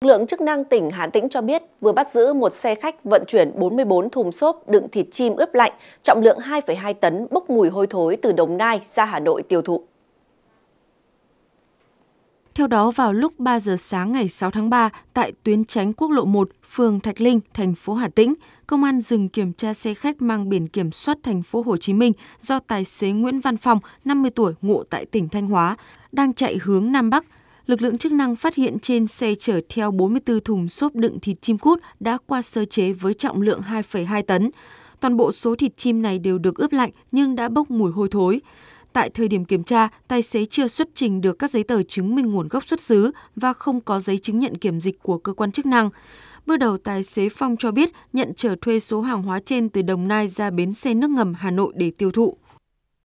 Lực lượng chức năng tỉnh Hà Tĩnh cho biết vừa bắt giữ một xe khách vận chuyển 44 thùng xốp đựng thịt chim ướp lạnh, trọng lượng 2,2 tấn bốc mùi hôi thối từ Đồng Nai ra Hà Nội tiêu thụ. Theo đó, vào lúc 3 giờ sáng ngày 6 tháng 3, tại tuyến tránh quốc lộ 1, phường Thạch Linh, thành phố Hà Tĩnh, công an dừng kiểm tra xe khách mang biển kiểm soát thành phố Hồ Chí Minh do tài xế Nguyễn Văn Phong, 50 tuổi, ngụ tại tỉnh Thanh Hóa, đang chạy hướng Nam Bắc lực lượng chức năng phát hiện trên xe chở theo 44 thùng xốp đựng thịt chim cút đã qua sơ chế với trọng lượng 2,2 tấn. Toàn bộ số thịt chim này đều được ướp lạnh nhưng đã bốc mùi hôi thối. Tại thời điểm kiểm tra, tài xế chưa xuất trình được các giấy tờ chứng minh nguồn gốc xuất xứ và không có giấy chứng nhận kiểm dịch của cơ quan chức năng. Bước đầu tài xế Phong cho biết nhận trở thuê số hàng hóa trên từ Đồng Nai ra bến xe nước ngầm Hà Nội để tiêu thụ.